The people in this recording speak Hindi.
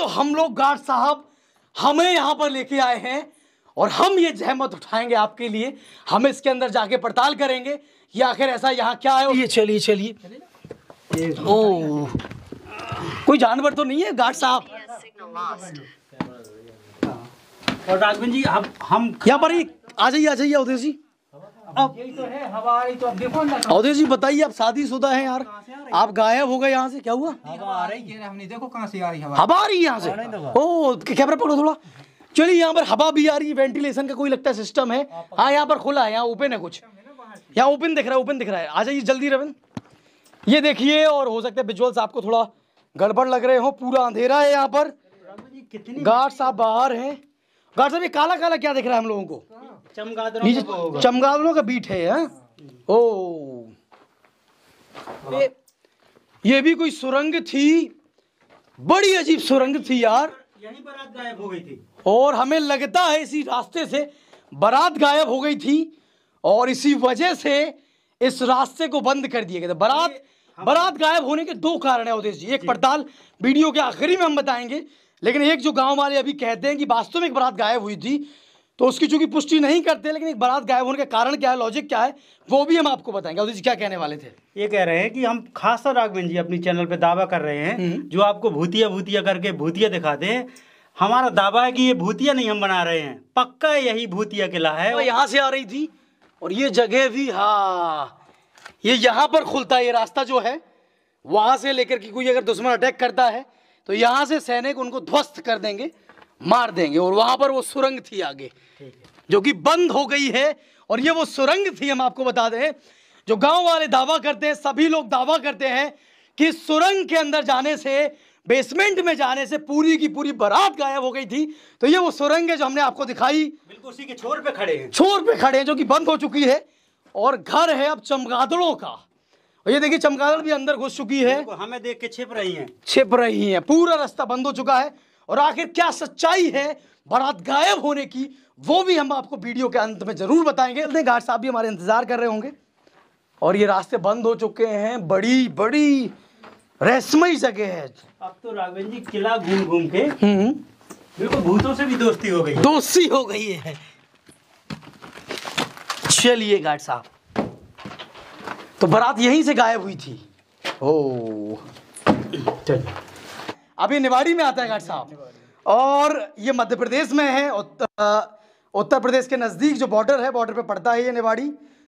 तो हम लोग गार्ड साहब हमें यहां पर लेके आए हैं और हम ये जहमत उठाएंगे आपके लिए हम इसके अंदर जाके पड़ताल करेंगे ये आखिर ऐसा यहाँ क्या है ये चलिए चलिए ओ कोई जानवर तो नहीं है गार्ड साहब और राघवन जी हम हम यहाँ पर आ जाइए आ जाइए उदय जी अब यही तो है हमारी तो अब देखो जी बताइए आप शादी शुदा है यार आप गायब हो गए यहाँ से क्या हुआ हवा आ रही है हमने देखो कहाँ से आ रही हवा आ रही है यहाँ से ओ कैमरा पकड़ो थोड़ा चलिए यहाँ पर हवा भी आ रही है वेंटिलेशन का कोई लगता है सिस्टम है हाँ यहाँ पर खुला है यहाँ ओपन है कुछ यहाँ ओपन दिख रहा है ओपन दिख रहा है आ जाइए जल्दी रविंद ये देखिए और हो सकता है विजुअल्स आपको थोड़ा गड़बड़ लग रहे हो पूरा अंधेरा है यहाँ पर गार्ड साहब बाहर है गार्ड साहब ये काला काला क्या दिख रहा है हम लोगों को चमगादड़ों चमगादड़ों का बीट है हाँ? ओ ये, ये भी कोई सुरंग थी बड़ी अजीब सुरंग थी यार यहीं बारात गायब हो गई थी और हमें लगता है इसी रास्ते से बारात गायब हो गई थी और इसी वजह से इस रास्ते को बंद कर दिया गया था बारात हाँ। बारात गायब होने के दो कारण है उदेश जी एक पड़ताल वीडियो के आखिरी में हम बताएंगे लेकिन एक जो गांव वाले अभी कहते हैं कि वास्तव में एक बारात गायब हुई थी तो उसकी चूंकि पुष्टि नहीं करते लेकिन एक बारात गायब होने के कारण क्या है लॉजिक क्या है वो भी हम आपको बताएंगे अवधि क्या कहने वाले थे ये कह रहे हैं कि हम खासा राघवेंद जी अपनी चैनल पे दावा कर रहे हैं हम्म। जो आपको भूतिया भूतिया करके भूतिया दिखाते हैं हमारा दावा है कि ये भूतिया नहीं हम बना रहे हैं पक्का यही भूतिया किला है और यहाँ से आ रही थी और ये जगह भी हा ये यहाँ पर खुलता है ये रास्ता जो है वहां से लेकर के कोई अगर दुश्मन अटैक करता है तो यहाँ से सैनिक उनको ध्वस्त कर देंगे मार देंगे और वहां पर वो सुरंग थी आगे जो कि बंद हो गई है और ये वो सुरंग थी हम आपको बता दें जो गांव वाले दावा करते हैं सभी लोग दावा करते हैं कि सुरंग के अंदर जाने से बेसमेंट में जाने से पूरी की पूरी बरात गायब हो गई थी तो ये वो सुरंग है जो हमने आपको दिखाई बिल्कुल उसी के छोर पे खड़े हैं छोर पे खड़े हैं जो कि बंद हो चुकी है और घर है अब चमगादड़ों का और ये देखिए चमगादड़ भी अंदर घुस चुकी है हमें देख के छिप रही है छिप रही है पूरा रास्ता बंद हो चुका है और आखिर क्या सच्चाई है बारात गायब होने की वो भी हम आपको वीडियो के अंत में ज़रूर बताएंगे इतने घाट साहब भी हमारे इंतज़ार कर रहे होंगे और ये रास्ते बंद हो चुके हैं बड़ी बड़ी रहस्यमय जगह है अब तो राघवेंद्र जी किला घूम घूम के बिल्कुल हम्म। भूतों से भी दोस्ती हो गई दोस्ती हो गई है चलिए गार्ड साहब तो बारात यहीं से गायब हुई थी ओ चलिए अभी निवाड़ी में आता है घाट साहब और ये मध्य प्रदेश में है उत्तर प्रदेश के नज़दीक जो बॉर्डर है बॉर्डर पे पड़ता है ये निवाड़ी